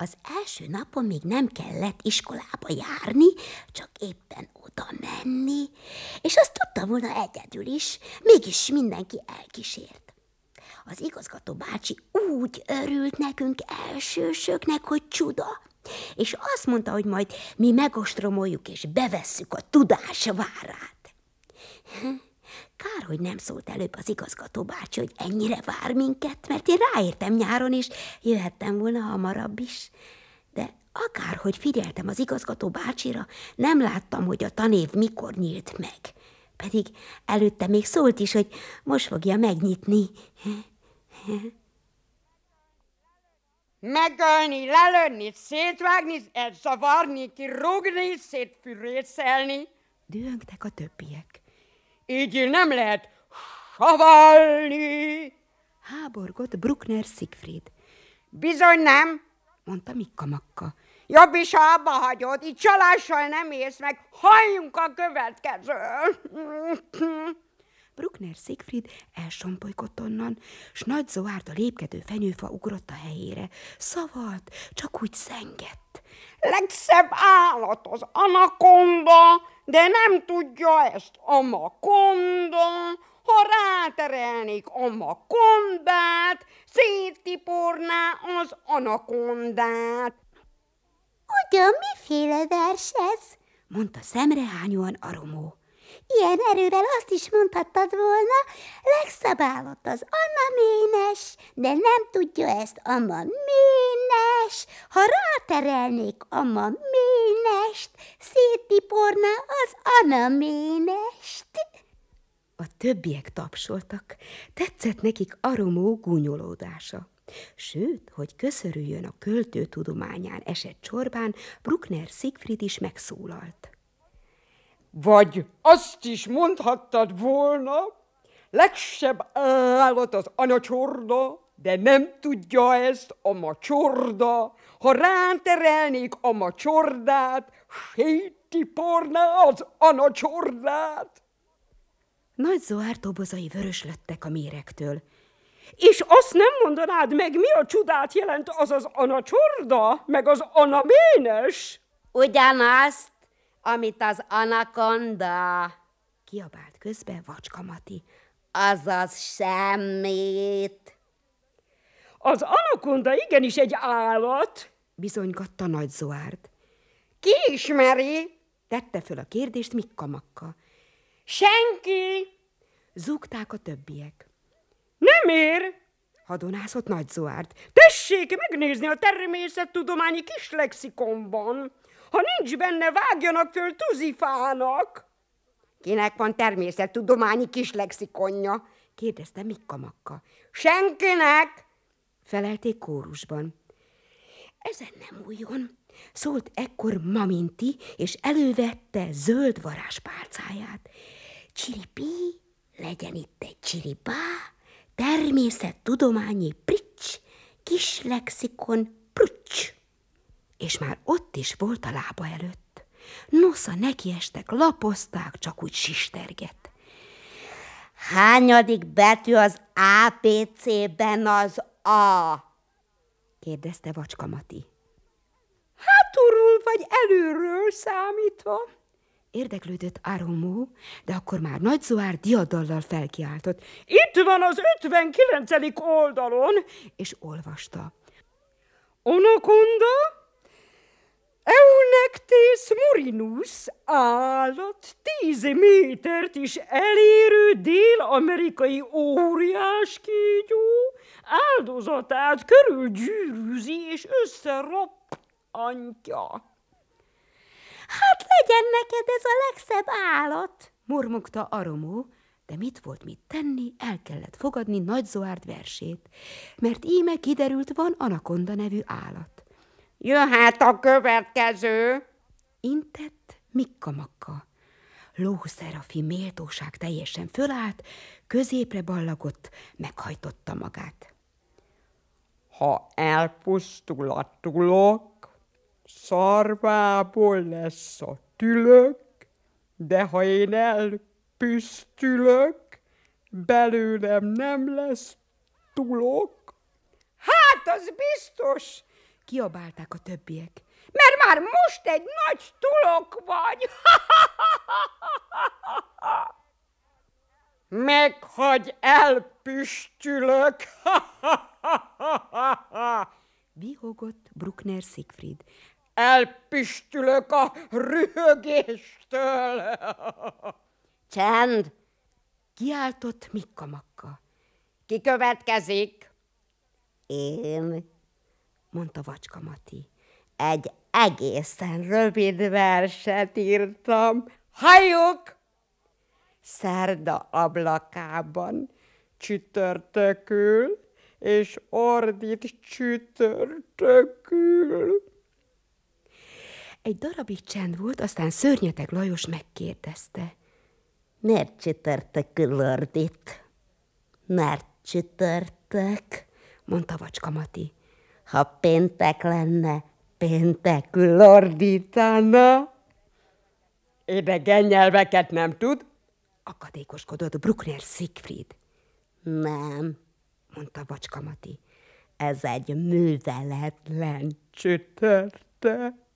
Az első napon még nem kellett iskolába járni, csak éppen oda menni, és azt tudta volna egyedül is, mégis mindenki elkísért. Az igazgató bácsi úgy örült nekünk elsősöknek, hogy csuda, és azt mondta, hogy majd mi megostromoljuk és bevesszük a tudás várát hogy nem szólt előbb az igazgató bácsi, hogy ennyire vár minket, mert én ráértem nyáron, és jöhettem volna hamarabb is. De akárhogy figyeltem az igazgató bácsira, nem láttam, hogy a tanév mikor nyílt meg. Pedig előtte még szólt is, hogy most fogja megnyitni. Megölni, lelönni, szétvágni, elzavarni, kirúgni, szétfűrészelni. Dühöngtek a többiek. Így nem lehet savalni. Háborgott Bruckner Siegfried. Bizony nem, mondta Mikka Makka. Jobb is, ha abba hagyod, így csalással nem érsz meg, halljunk a következő. Bruckner Siegfried elsompolykott onnan, s nagy zoárt a lépkedő fenyőfa ugrott a helyére. Szavalt, csak úgy szengett. Legszebb állat az anakonda, de nem tudja ezt a makonda. Ha ráterelnék a makondát, széttiporná az anakondát. Ugyan miféle vers ez? mondta szemrehányóan romó. Ilyen erővel azt is mondhattad volna, legszabálott az Anna Ménes, de nem tudja ezt Anna Ménes. Ha ráterelnék Anna Ménest, széttiporná az Anna Ménest. A többiek tapsoltak, tetszett nekik aromó gúnyolódása. Sőt, hogy köszörüljön a költő tudományán esett csorbán, Bruckner Siegfried is megszólalt. Vagy azt is mondhattad volna, legsebb állat az anyacsorda, de nem tudja ezt a macsorda. Ha ránterelnék a macsordát, sétiporná az anyacsordát. Nagy Zoár tobozai vöröslöttek a méregtől. És azt nem mondanád meg, mi a csodát jelent az az anacsorda, meg az anaménes? Ugyanazt amit az anakonda, kiabált közben Vacskamati. Azaz semmit. Az anakonda igenis egy állat, bizonygatta Nagy Zoárd. Ki ismeri? Tette föl a kérdést Mikka Makka. Senki! Zúgták a többiek. Nem ér! Hadonászott Nagy Zoárd. Tessék megnézni a természettudományi lexikonban? Ha nincs benne, vágjanak föl tuzifának. Kinek van természettudományi kislexikonja? kérdezte Mikka Makka. Senkinek, felelték kórusban. Ezen nem újon, szólt ekkor Maminti, és elővette zöld varázspálcáját. Csiripi, legyen itt egy csiripá, természettudományi prics, kislexikon prucs és már ott is volt a lába előtt. Nosza nekiestek, lapozták, csak úgy sistergett. Hányadik betű az ABC-ben az A? kérdezte Vacska Mati. Hátulról vagy előről számítva? Érdeklődött Aromó, de akkor már Nagy Zoár diadallal felkiáltott. Itt van az 59. oldalon, és olvasta. Onokonda? Eunectes murinus állat tíz métert is elérő dél-amerikai óriás kígyó áldozatát körülgyűrűzi és antja. Hát legyen neked ez a legszebb állat, mormogta Aromó, de mit volt mit tenni, el kellett fogadni Nagy Zoárd versét, mert íme kiderült van anakonda nevű állat. Jöhet a következő! Intett Mikka Makka. Szerafi méltóság teljesen fölállt, középre ballagott, meghajtotta magát. Ha elpusztul a tulok, szarvából lesz a tülök, de ha én elpüsztülök, belőlem nem lesz tulok. Hát az biztos, Kiabálták a többiek. Mert már most egy nagy tulok vagy! Meg, hogy elpüstülök! Vihogott Bruckner Siegfried. Elpüstülök a rühögéstől! Csend! Kiáltott Mikka Makka. Ki következik? Én mondta Vacska Mati. Egy egészen rövid verset írtam. Hajuk! Szerda ablakában csütörtökül, és ordít csütörtökül. Egy darabig csend volt, aztán szörnyeteg Lajos megkérdezte. Miért csütörtökül ordít? Mert csütörtök, mondta Vacska Mati. Ha péntek lenne, péntekül ordítana. Idegen nyelveket nem tud? Akadékoskodott Bruckner Siegfried. Nem, mondta Bacska Mati. Ez egy műveletlen csütörtök.